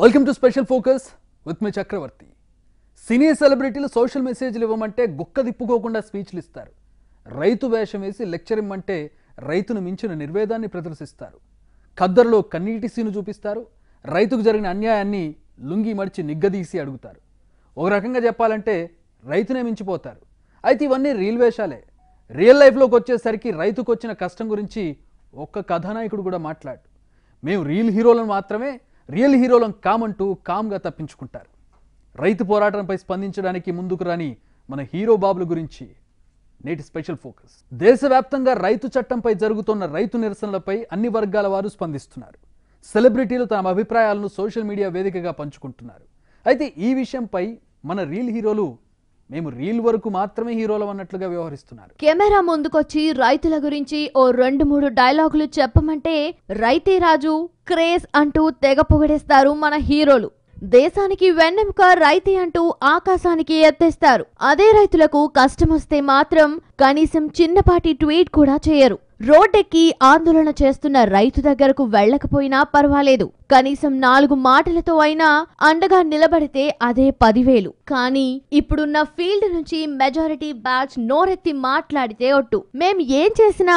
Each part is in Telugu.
welcome to special focus with me Chakravarthy cine సెలబ్రిటీలు సోషల్ మెసేజ్లు ఇవ్వమంటే గుక్క దిప్పుకోకుండా స్పీచ్లు ఇస్తారు రైతు వేషం వేసి లెక్చర్ ఇమ్మంటే రైతును మించిన నిర్వేదాన్ని ప్రదర్శిస్తారు ఖద్దరులో కన్నీటి సీను చూపిస్తారు రైతుకు జరిగిన అన్యాయాన్ని లుంగి మడిచి నిగ్గదీసి అడుగుతారు ఒక రకంగా చెప్పాలంటే రైతునే మించిపోతారు అయితే ఇవన్నీ రీల్ వేషాలే రియల్ లైఫ్లోకి వచ్చేసరికి రైతుకు వచ్చిన కష్టం గురించి ఒక్క కథానాయకుడు కూడా మాట్లాడు మేము రీల్ హీరోలను మాత్రమే రియల్ హీరోలం కామంటూ కామ్గా తప్పించుకుంటారు రైతు పోరాటంపై స్పందించడానికి ముందుకు రాని మన హీరో బాబుల గురించి నేటి స్పెషల్ ఫోకస్ దేశవ్యాప్తంగా రైతు చట్టంపై జరుగుతున్న రైతు నిరసనలపై అన్ని వర్గాల వారు స్పందిస్తున్నారు సెలబ్రిటీలు తమ అభిప్రాయాలను సోషల్ మీడియా వేదికగా పంచుకుంటున్నారు అయితే ఈ విషయంపై మన రీల్ హీరోలు మేము రీల్ వరకు మాత్రమే హీరోలు అన్నట్లుగా వ్యవహరిస్తున్నారు కెమెరా ముందుకొచ్చి రైతుల గురించి ఓ రెండు మూడు డైలాగులు చెప్పమంటే రైతే రాజు క్రేజ్ అంటూ తెగ పొగడేస్తారు మన హీరోలు దేశానికి వెన్నెముక రైతే అంటూ ఆకాశానికి ఎత్తేస్తారు అదే రైతులకు కష్టమొస్తే మాత్రం కనీసం చిన్నపాటి ట్వీట్ కూడా చేయరు రోడ్డెక్కి ఆందోళన చేస్తున్న రైతు దగ్గరకు వెళ్లకపోయినా పర్వాలేదు కనీసం నాలుగు మాటలతో అయినా అండగా నిలబడితే అదే పదివేలు కానీ ఇప్పుడున్న ఫీల్డ్ నుంచి మెజారిటీ బ్యాచ్ నోరెత్తి మాట్లాడితే ఒట్టు మేం ఏం చేసినా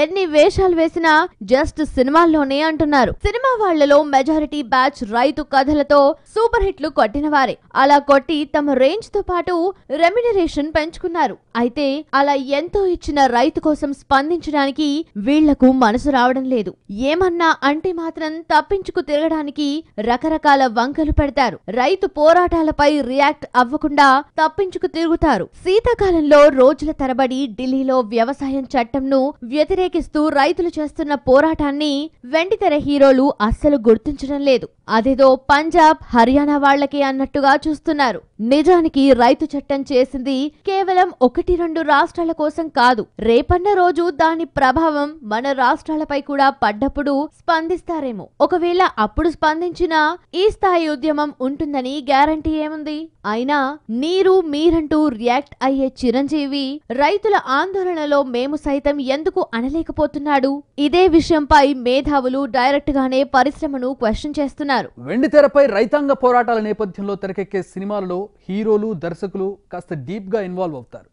ఎన్ని వేషాలు వేసినా జస్ట్ సినిమాల్లోనే అంటున్నారు సినిమా వాళ్లలో మెజారిటీ బ్యాచ్ రైతు కథలతో సూపర్ హిట్లు కొట్టిన వారే అలా కొట్టి తమ రేంజ్ తో పాటు రెమ్యునరేషన్ పెంచుకున్నారు అయితే అలా ఎంతో ఇచ్చిన రైతు కోసం స్పందించడానికి వీళ్లకు మనసు రావడం లేదు ఏమన్నా అంటే మాత్రం తప్పించుకు తిరగడానికి రకరకాల వంకలు పెడతారు రైతు పోరాటాలపై రియాక్ట్ అవ్వకుండా తప్పించుకు తిరుగుతారు శీతాకాలంలో రోజుల తరబడి ఢిల్లీలో వ్యవసాయం చట్టంను వ్యతిరేకిస్తూ రైతులు చేస్తున్న పోరాటాన్ని వెండితెర హీరోలు అస్సలు గుర్తించడం లేదు అదేదో పంజాబ్ హర్యానా వాళ్లకే అన్నట్టుగా చూస్తున్నారు నిజానికి రైతు చట్టం చేసింది కేవలం ఒకటి రెండు రాష్ట్రాల కోసం కాదు రేపన్న రోజు దాని ప్రభావం మన రాష్ట్రాలపై కూడా పడ్డప్పుడు స్పందిస్తారేమో ఒకవేళ అప్పుడు స్పందించినా ఈ స్థాయి ఉద్యమం ఉంటుందని గ్యారంటీ ఏముంది అయినా నీరు మీరంటూ రియాక్ట్ అయ్యే చిరంజీవి రైతుల ఆందోళనలో మేము సైతం ఎందుకు అనలేకపోతున్నాడు ఇదే విషయంపై మేధావులు డైరెక్ట్ గానే పరిశ్రమను క్వశ్చన్ చేస్తున్నారు వెండి తెరపై రైతాంగ పోరాటాల నేపథ్యంలో తెరకెక్కే సినిమాలలో హీరోలు దర్శకులు కాస్త డీప్ గా ఇన్వాల్వ్ అవుతారు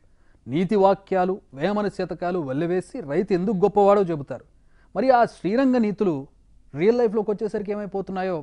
నీతి వాక్యాలు వేమన శతకాలు వల్లవేసి రైతు ఎందుకు గొప్పవాడో చెబుతారు మరి ఆ శ్రీరంగ నీతులు రియల్ లోకి వచ్చేసరికి ఏమైపోతున్నాయో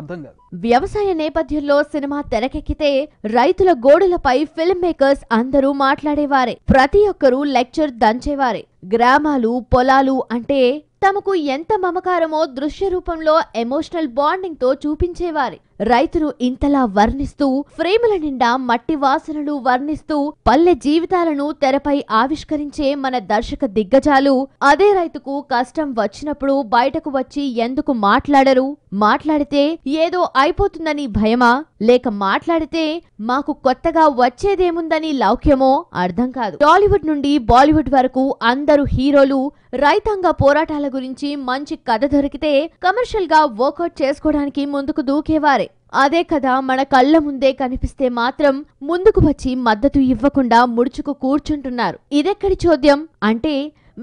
అర్థం కాదు వ్యవసాయ నేపథ్యంలో సినిమా తెరకెక్కితే రైతుల గోడలపై ఫిల్మ్ మేకర్స్ అందరూ మాట్లాడేవారే ప్రతి ఒక్కరూ లెక్చర్ దంచేవారే గ్రామాలు పొలాలు అంటే తమకు ఎంత మమకారమో దృశ్య రూపంలో ఎమోషనల్ బాండింగ్తో చూపించేవారే రైతును ఇంతలా వర్ణిస్తూ ఫ్రేముల నిండా మట్టి వాసనలు వర్ణిస్తూ పల్లె జీవితాలను తెరపై ఆవిష్కరించే మన దర్శక దిగ్గజాలు అదే రైతుకు కష్టం వచ్చినప్పుడు బయటకు వచ్చి ఎందుకు మాట్లాడరు మాట్లాడితే ఏదో అయిపోతుందని భయమా లేక మాట్లాడితే మాకు కొత్తగా వచ్చేదేముందని లౌక్యమో అర్థం కాదు టాలీవుడ్ నుండి బాలీవుడ్ వరకు అందరు హీరోలు రైతాంగ పోరాటాల గురించి మంచి కథ దొరికితే కమర్షియల్ గా వర్కౌట్ చేసుకోవడానికి ముందుకు దూకేవారే అదే కదా మన కళ్ళ ముందే కనిపిస్తే మాత్రం ముందుకు వచ్చి మద్దతు ఇవ్వకుండా ముడుచుకు కూర్చుంటున్నారు ఇదెక్కడి చోద్యం అంటే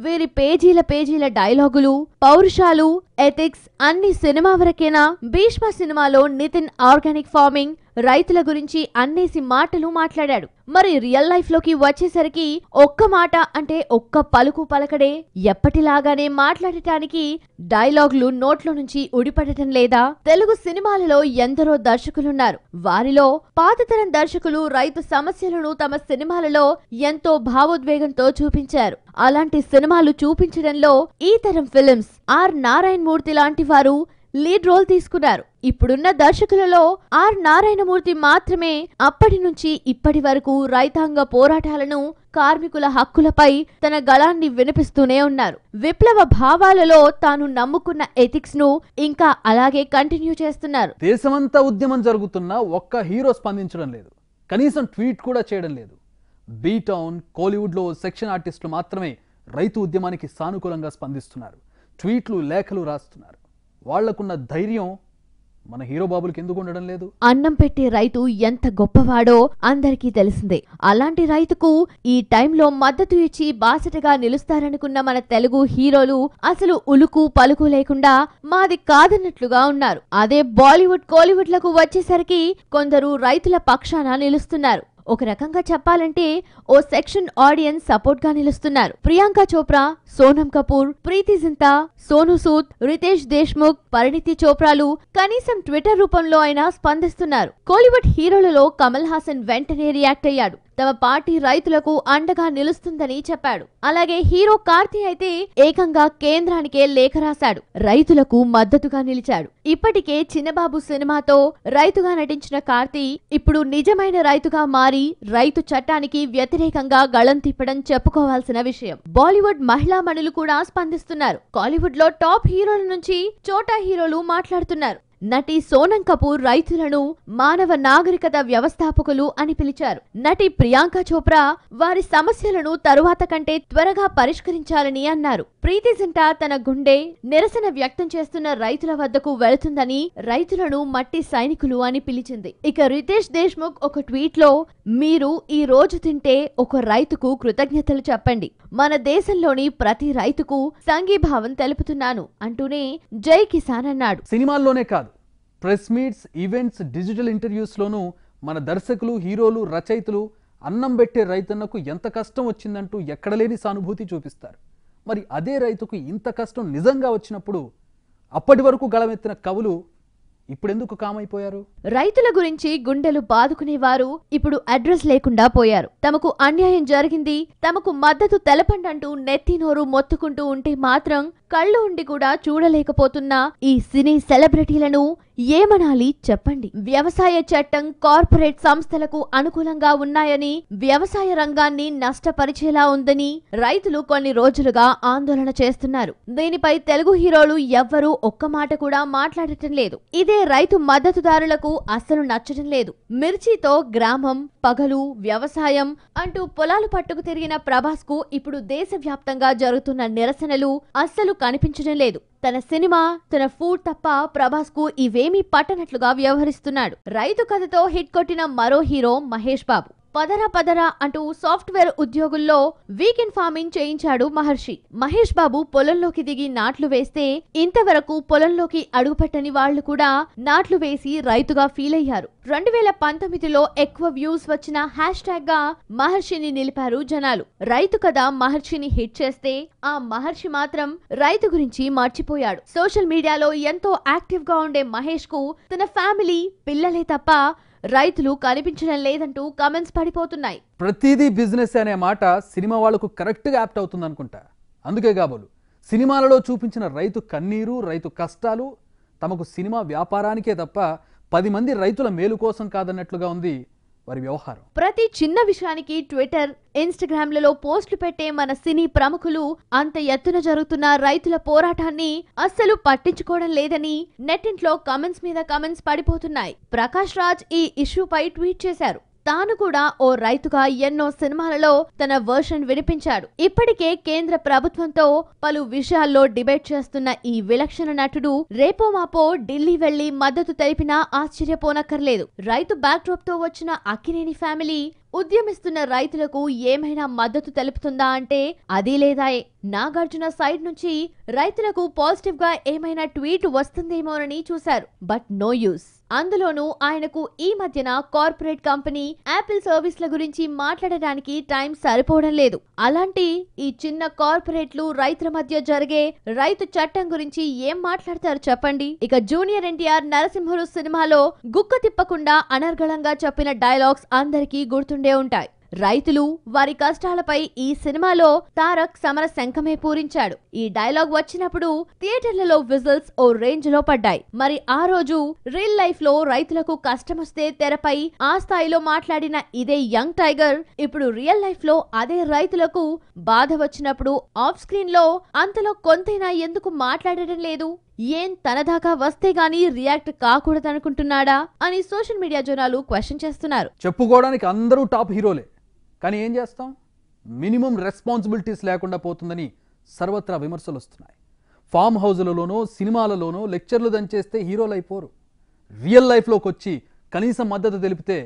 వీరి పేజీల పేజీల డైలాగులు పౌరుషాలు ఎథిక్స్ అన్ని సినిమా వరకేనా భీష్మ సినిమాలో నితిన్ ఆర్గానిక్ ఫార్మింగ్ రైతుల గురించి అన్నేసి మాటలు మాట్లాడాడు మరి రియల్ లైఫ్ లోకి వచ్చేసరికి ఒక్క మాట అంటే ఒక్క పలుకు పలకడే ఎప్పటిలాగానే మాట్లాడటానికి డైలాగులు నోట్లో నుంచి ఉడిపడటం లేదా తెలుగు సినిమాలలో ఎందరో దర్శకులున్నారు వారిలో పాతతరం దర్శకులు రైతు సమస్యలను తమ సినిమాలలో ఎంతో భావోద్వేగంతో చూపించారు అలాంటి సినిమాలు చూపించడంలో ఈ తరం ఫిలిమ్స్ ఆర్ నారాయణ మూర్తి లాంటి వారు లీడ్ రోల్ తీసుకున్నారు ఇప్పుడున్న దర్శకులలో ఆర్ నారాయణమూర్తి మాత్రమే అప్పటి నుంచి ఇప్పటి వరకు రైతాంగ పోరాటాలను కార్మికుల హక్కులపై తన గళాన్ని వినిపిస్తూనే ఉన్నారు విప్లవ భావాలలో తాను నమ్ముకున్న ఎథిక్స్ ను ఇంకా అలాగే కంటిన్యూ చేస్తున్నారు దేశమంతా ఉద్యమం జరుగుతున్న ఒక్క హీరో స్పందించడం లేదు కనీసం ట్వీట్ కూడా చేయడం లేదు బీటౌన్ కోలీవుడ్లో సెక్షన్ ఆర్టిస్టులు మాత్రమే రైతు ఉద్యమానికి సానుకూలంగా స్పందిస్తున్నారు ట్వీట్లు లేఖలు రాస్తున్నారు వాళ్లకున్న ధైర్యం మన హీరో బాబులకి ఎందుకు ఉండడం లేదు అన్నం పెట్టే రైతు ఎంత గొప్పవాడో అందరికీ తెలిసిందే అలాంటి రైతుకు ఈ టైంలో మద్దతు ఇచ్చి బాసటగా నిలుస్తారనుకున్న మన తెలుగు హీరోలు అసలు ఉలుకు పలుకు లేకుండా మాది కాదన్నట్లుగా ఉన్నారు అదే బాలీవుడ్ కోలీవుడ్ లకు వచ్చేసరికి కొందరు రైతుల పక్షాన నిలుస్తున్నారు ఒక రకంగా చెప్పాలంటే ఓ సెక్షన్ ఆడియన్స్ సపోర్ట్ గా నిలుస్తున్నారు ప్రియాంక చోప్రా సోనం కపూర్ ప్రీతి జింతా సోను సూద్ రితేష్ దేశ్ముఖ్ పరిణితి చోప్రాలు కనీసం ట్విట్టర్ రూపంలో అయినా స్పందిస్తున్నారు కోలీవుడ్ హీరోలలో కమల్ హాసన్ వెంటనే రియాక్ట్ అయ్యాడు తమ పార్టీ రైతులకు అండగా నిలుస్తుందని చెప్పాడు అలాగే హీరో కార్తీ అయితే ఏకంగా కేంద్రానికే లేఖ రాశాడు రైతులకు మద్దతుగా నిలిచాడు ఇప్పటికే చిన్నబాబు సినిమాతో రైతుగా నటించిన కార్తీ ఇప్పుడు నిజమైన రైతుగా మారి రైతు చట్టానికి వ్యతిరేకంగా గళం తిప్పడం చెప్పుకోవాల్సిన విషయం బాలీవుడ్ మహిళా మణులు కూడా స్పందిస్తున్నారు కాలీవుడ్ లో టాప్ హీరోల నుంచి చోటా హీరోలు మాట్లాడుతున్నారు నటి సోనం కపూర్ రైతులను మానవ నాగరికత వ్యవస్థాపకులు అని పిలిచారు నటి ప్రియాంక చోప్రా వారి సమస్యలను తరువాత కంటే త్వరగా పరిష్కరించాలని అన్నారు ప్రీతి జింటా తన గుండె నిరసన వ్యక్తం చేస్తున్న రైతుల వద్దకు వెళుతుందని రైతులను మట్టి సైనికులు అని పిలిచింది ఇక రితేష్ దేశ్ముఖ్ ఒక ట్వీట్ లో మీరు ఈ రోజు తింటే ఒక రైతుకు కృతజ్ఞతలు చెప్పండి మన దేశంలోని ప్రతి రైతుకు సంఘీభావం తెలుపుతున్నాను అంటూనే జై కిసాన్ అన్నాడు సినిమాల్లోనే కాదు ప్రెస్ మీట్స్ ఈవెంట్స్ డిజిటల్ ఇంటర్వ్యూస్లోనూ మన దర్శకులు హీరోలు రచయితలు అన్నం పెట్టే రైతన్నకు ఎంత కష్టం వచ్చిందంటూ ఎక్కడలేని సానుభూతి చూపిస్తారు మరి అదే రైతుకు ఇంత కష్టం నిజంగా వచ్చినప్పుడు అప్పటి వరకు గళమెత్తిన కవులు ఇప్పుడెందుకు కామైపోయారు రైతుల గురించి గుండెలు బాదుకునేవారు ఇప్పుడు అడ్రస్ లేకుండా పోయారు తమకు అన్యాయం జరిగింది తమకు మద్దతు తెలపండంటూ నెత్తినోరు మొత్తుకుంటూ ఉంటే మాత్రం కళ్ళు ఉండి కూడా చూడలేకపోతున్న ఈ సినీ సెలబ్రిటీలను ఏమనాలి చెప్పండి వ్యవసాయ చట్టం కార్పొరేట్ సంస్థలకు అనుకూలంగా ఉన్నాయని వ్యవసాయ రంగాన్ని నష్టపరిచేలా ఉందని రైతులు కొన్ని రోజులుగా ఆందోళన చేస్తున్నారు దీనిపై తెలుగు హీరోలు ఎవ్వరూ ఒక్క మాట కూడా మాట్లాడటం లేదు ఇదే రైతు మద్దతుదారులకు అస్సలు నచ్చటం లేదు మిర్చితో గ్రామం పగలు వ్యవసాయం అంటూ పొలాలు పట్టుకు తిరిగిన ప్రభాస్ కు ఇప్పుడు దేశవ్యాప్తంగా జరుగుతున్న నిరసనలు అస్సలు కనిపించడం లేదు తన సినిమా తన ఫుడ్ తప్ప ప్రభాస్ కు ఇవేమీ పట్టనట్లుగా వ్యవహరిస్తున్నాడు రైతు కథతో హిట్ కొట్టిన మరో హీరో మహేష్ బాబు పదరా పదరా అంటూ సాఫ్ట్వేర్ ఉద్యోగుల్లో వీకెండ్ ఫార్మింగ్ చేయించాడు మహర్షి మహేష్ బాబు పొలంలోకి దిగి నాట్లు వేస్తే ఇంతవరకు పొలంలోకి అడుగుపెట్టని వాళ్లు కూడా నాట్లు వేసి రైతుగా ఫీల్ అయ్యారు రెండు వేల పంతొమ్మిదిలో ఎక్కువ వ్యూస్ వచ్చిన హ్యాష్ ట్యాగ్ గా మహర్షిని నిలిపారు జనాలు రైతు కథ మహర్షిని హిట్ చేస్తే ఆ మహర్షి మాత్రం రైతు గురించి మర్చిపోయాడు సోషల్ మీడియాలో ఎంతో యాక్టివ్ గా ఉండే మహేష్ కు తన ఫ్యామిలీ పిల్లలే తప్ప రైతులు కనిపించడం లేదంటూ కామెంట్స్ పడిపోతున్నాయి ప్రతిదీ బిజినెస్ అనే మాట సినిమా వాళ్ళకు కరెక్ట్గా యాప్ట్ అవుతుంది అనుకుంటా అందుకే కాబోలు సినిమాలలో చూపించిన రైతు కన్నీరు రైతు కష్టాలు తమకు సినిమా వ్యాపారానికే తప్ప పది మంది రైతుల మేలు కోసం కాదన్నట్లుగా ఉంది వారి వ్యవహారం ప్రతి చిన్న విషయానికి ట్విట్టర్ లలో పోస్టులు పెట్టే మన సినీ ప్రముఖులు అంత ఎత్తున జరుగుతున్న రైతుల పోరాటాన్ని అస్సలు పట్టించుకోవడం లేదని నెట్టింట్లో కమెంట్స్ మీద కమెంట్స్ పడిపోతున్నాయి ప్రకాష్ రాజ్ ఈ ఇష్యూపై ట్వీట్ చేశారు తాను కూడా ఓ రైతుగా ఎన్నో సినిమాలలో తన వర్షన్ వినిపించాడు ఇప్పటికే కేంద్ర ప్రభుత్వంతో పలు విషయాల్లో డిబేట్ చేస్తున్న ఈ విలక్షణ నటుడు రేపో మాపో ఢిల్లీ వెళ్లి మద్దతు తెలిపినా ఆశ్చర్యపోనక్కర్లేదు రైతు డ్రాప్ తో వచ్చిన అక్కినేని ఫ్యామిలీ ఉద్యమిస్తున్న రైతులకు ఏమైనా మద్దతు తెలుపుతుందా అంటే అది లేదాయే నాగార్జున సైడ్ నుంచి రైతులకు పాజిటివ్ గా ఏమైనా ట్వీట్ వస్తుందేమోనని చూశారు బట్ నో యూస్ అందులోనూ ఆయనకు ఈ మధ్యన కార్పొరేట్ కంపెనీ యాపిల్ సర్వీస్ల గురించి మాట్లాడడానికి టైం సరిపోవడం లేదు అలాంటి ఈ చిన్న కార్పొరేట్లు రైతుల మధ్య జరిగే రైతు చట్టం గురించి ఏం మాట్లాడతారు చెప్పండి ఇక జూనియర్ ఎన్టీఆర్ నరసింహులు సినిమాలో గుక్క తిప్పకుండా అనర్గళంగా చెప్పిన డైలాగ్స్ అందరికీ గుర్తుండే చేస్తుండే ఉంటాయి రైతులు వారి కష్టాలపై ఈ సినిమాలో తారక్ సమర శంఖమే పూరించాడు ఈ డైలాగ్ వచ్చినప్పుడు థియేటర్లలో విజిల్స్ ఓ రేంజ్ లో పడ్డాయి మరి ఆ రోజు రియల్ లైఫ్ లో రైతులకు కష్టమొస్తే తెరపై ఆ స్థాయిలో మాట్లాడిన ఇదే యంగ్ టైగర్ ఇప్పుడు రియల్ లైఫ్ లో అదే రైతులకు బాధ వచ్చినప్పుడు ఆఫ్ స్క్రీన్ లో అంతలో కొంతైనా ఎందుకు మాట్లాడడం లేదు ఏం తన దాకా వస్తే గానీ రియాక్ట్ కాకూడదనుకుంటున్నాడా అని సోషల్ మీడియా జనాలు క్వశ్చన్ చేస్తున్నారు చెప్పుకోవడానికి అందరూ టాప్ హీరోలే కానీ ఏం చేస్తాం మినిమం రెస్పాన్సిబిలిటీస్ లేకుండా పోతుందని సర్వత్రా విమర్శలు వస్తున్నాయి ఫామ్ హౌజ్లలోనో సినిమాలలోనో లెక్చర్లు దంచేస్తే హీరోలు అయిపోరు రియల్ లైఫ్లోకి వచ్చి కనీసం మద్దతు తెలిపితే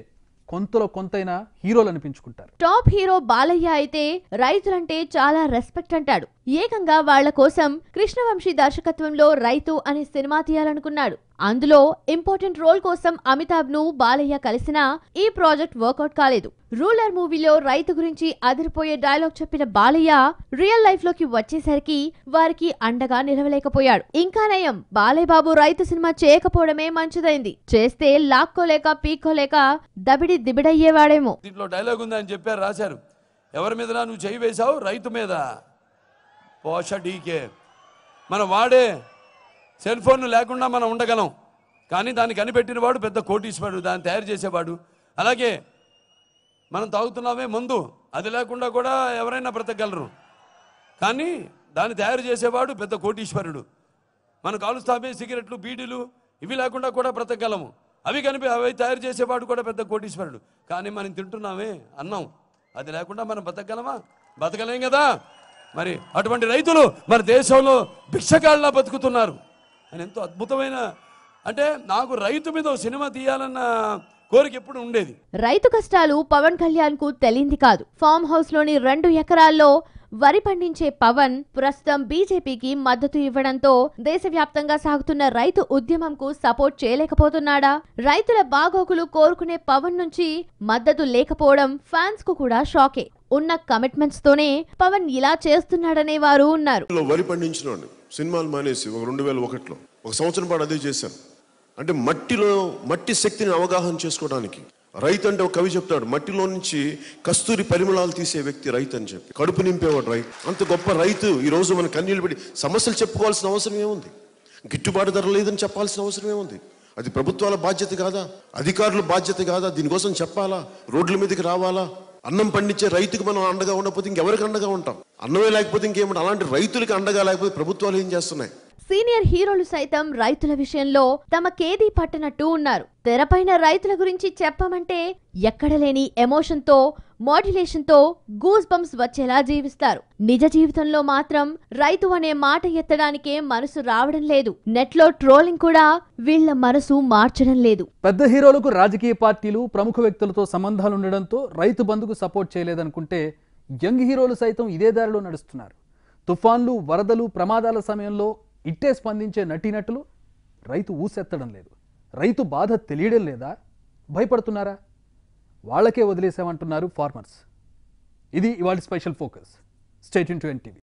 కొంతలో కొంతైనా హీరోలు అనిపించుకుంటారు టాప్ హీరో బాలయ్య అయితే రైతులంటే చాలా రెస్పెక్ట్ అంటాడు ఏకంగా వాళ్ల కోసం కృష్ణవంశీ దర్శకత్వంలో రైతు అనే సినిమా తీయాలనుకున్నాడు అందులో ఇంపార్టెంట్ రోల్ కోసం అమితాబ్ ను బాలయ్య కలిసినా ఈ ప్రాజెక్ట్ వర్కౌట్ కాలేదు రూలర్ మూవీలో రైతు గురించి అదిరిపోయే డైలాగ్ చెప్పిన బాలయ్య రియల్ లైఫ్ లోకి వచ్చేసరికి వారికి అండగా నిలవలేకపోయాడు ఇంకా నయం బాలయ్య బాబు రైతు సినిమా చేయకపోవడమే మంచిదైంది చేస్తే లాక్కోలేక పీక్కోలేక దబిడి దిబిడయ్యేవాడేమో దీంట్లో డైలాగ్ ఉందని చెప్పారు రాశారు ఎవరి మీద నువ్వు చేయి వేశావు రైతు మీద పోష డీకే మన వాడే సెల్ ఫోన్లు లేకుండా మనం ఉండగలం కానీ దాన్ని కనిపెట్టినవాడు పెద్ద కోటీశ్వరుడు దాన్ని తయారు చేసేవాడు అలాగే మనం తాగుతున్నామే ముందు అది లేకుండా కూడా ఎవరైనా బ్రతకగలరు కానీ దాన్ని తయారు చేసేవాడు పెద్ద కోటీశ్వరుడు మనం కాలుస్తామే సిగరెట్లు బీడీలు ఇవి లేకుండా కూడా బ్రతకగలము అవి కనిపి అవి తయారు చేసేవాడు కూడా పెద్ద కోటీశ్వరుడు కానీ మనం తింటున్నామే అన్నం అది లేకుండా మనం బ్రతకగలమా బ్రతకలేం కదా మరి అటువంటి రైతులు మన దేశంలో భిక్షకాళ్ళ బతుకుతున్నారు ఆయన ఎంతో అద్భుతమైన అంటే నాకు రైతు మీద సినిమా తీయాలన్న కోరిక ఎప్పుడు ఉండేది రైతు కష్టాలు పవన్ కళ్యాణ్ కు తెలియంది కాదు ఫామ్ హౌస్ లోని రెండు ఎకరాల్లో వరి పండించే పవన్ ప్రస్తుతం బీజేపీకి మద్దతు ఇవ్వడంతో దేశవ్యాప్తంగా సాగుతున్న రైతు ఉద్యమంకు సపోర్ట్ చేయలేకపోతున్నాడా రైతుల బాగోగులు కోరుకునే పవన్ నుంచి మద్దతు లేకపోవడం ఫ్యాన్స్ కు కూడా షాకే ఉన్న కమిట్మెంట్స్ తోనే పవన్ ఇలా చేస్తున్నాడనే వారు ఉన్నారు వరి సినిమాలు మానేసి ఒక రెండు వేల ఒకటిలో ఒక సంవత్సరం పాటు అదే చేశాను అంటే మట్టిలో మట్టి శక్తిని అవగాహన చేసుకోవడానికి రైతు అంటే ఒక కవి చెప్తాడు మట్టిలో నుంచి కస్తూరి పరిమళాలు తీసే వ్యక్తి రైతు అని చెప్పి కడుపు నింపేవాడు రైతు అంత గొప్ప రైతు ఈరోజు మన కన్నీళ్ళు పెట్టి సమస్యలు చెప్పుకోవాల్సిన అవసరం ఏముంది గిట్టుబాటు ధర లేదని చెప్పాల్సిన అవసరం ఏముంది అది ప్రభుత్వాల బాధ్యత కాదా అధికారుల బాధ్యత కాదా దీనికోసం చెప్పాలా రోడ్ల మీదకి రావాలా అన్నం పండించే రైతుకు మనం అండగా ఉండకపోతే ఇంకెవరికి అండగా ఉంటాం అన్నమే లేకపోతే ఇంకేమంటే అలాంటి రైతులకు అండగా లేకపోతే ప్రభుత్వాలు ఏం చేస్తున్నాయి సీనియర్ హీరోలు సైతం రైతుల విషయంలో తమ కేదీ పట్టనట్టు ఉన్నారు తెరపైన రైతుల గురించి చెప్పమంటే ఎక్కడలేని ఎమోషన్తో మాడ్యులేషన్తో గూస్ బంప్స్ వచ్చేలా జీవిస్తారు నిజ జీవితంలో మాత్రం రైతు అనే మాట ఎత్తడానికే మనసు రావడం లేదు నెట్లో ట్రోలింగ్ కూడా వీళ్ల మనసు మార్చడం లేదు పెద్ద హీరోలకు రాజకీయ పార్టీలు ప్రముఖ వ్యక్తులతో సంబంధాలు ఉండడంతో రైతు బంధుకు సపోర్ట్ చేయలేదనుకుంటే యంగ్ హీరోలు సైతం ఇదే దారిలో నడుస్తున్నారు తుఫాన్లు వరదలు ప్రమాదాల సమయంలో ఇట్టే స్పందించే నటీనటులు రైతు ఊసెత్తడం లేదు రైతు బాధ తెలియడం లేదా భయపడుతున్నారా వాళ్ళకే వదిలేసామంటున్నారు ఫార్మర్స్ ఇది ఇవాళ స్పెషల్ ఫోకస్ స్టేట్ ఇన్ టు ఎన్టీవీ